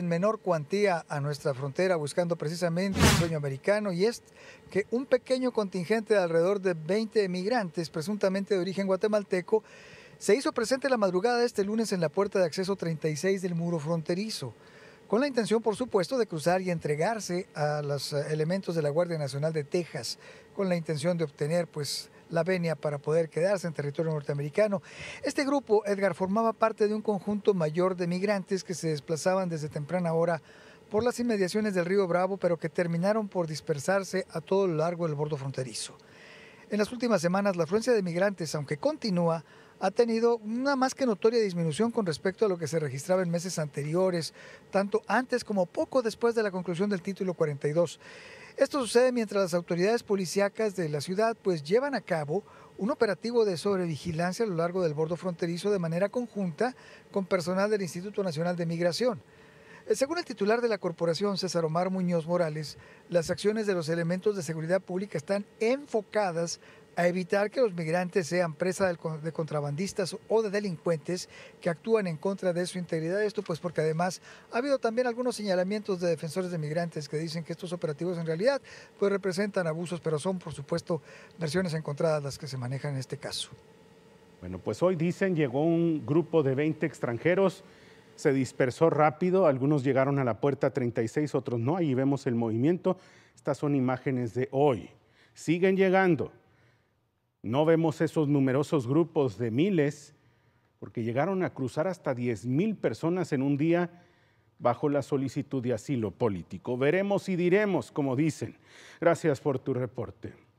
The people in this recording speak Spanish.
en menor cuantía a nuestra frontera buscando precisamente el sueño americano y es que un pequeño contingente de alrededor de 20 emigrantes presuntamente de origen guatemalteco se hizo presente la madrugada de este lunes en la puerta de acceso 36 del muro fronterizo con la intención, por supuesto, de cruzar y entregarse a los eh, elementos de la Guardia Nacional de Texas, con la intención de obtener, pues, la venia para poder quedarse en territorio norteamericano. Este grupo, Edgar, formaba parte de un conjunto mayor de migrantes que se desplazaban desde temprana hora por las inmediaciones del río Bravo, pero que terminaron por dispersarse a todo lo largo del bordo fronterizo. En las últimas semanas, la afluencia de migrantes, aunque continúa, ha tenido una más que notoria disminución con respecto a lo que se registraba en meses anteriores, tanto antes como poco después de la conclusión del título 42. Esto sucede mientras las autoridades policíacas de la ciudad pues llevan a cabo un operativo de sobrevigilancia a lo largo del bordo fronterizo de manera conjunta con personal del Instituto Nacional de Migración. Eh, según el titular de la corporación, César Omar Muñoz Morales, las acciones de los elementos de seguridad pública están enfocadas a evitar que los migrantes sean presa de contrabandistas o de delincuentes que actúan en contra de su integridad. Esto pues porque además ha habido también algunos señalamientos de defensores de migrantes que dicen que estos operativos en realidad pues representan abusos, pero son por supuesto versiones encontradas las que se manejan en este caso. Bueno, pues hoy dicen llegó un grupo de 20 extranjeros se dispersó rápido, algunos llegaron a la puerta 36, otros no, ahí vemos el movimiento. Estas son imágenes de hoy. Siguen llegando. No vemos esos numerosos grupos de miles, porque llegaron a cruzar hasta 10 mil personas en un día bajo la solicitud de asilo político. Veremos y diremos, como dicen. Gracias por tu reporte.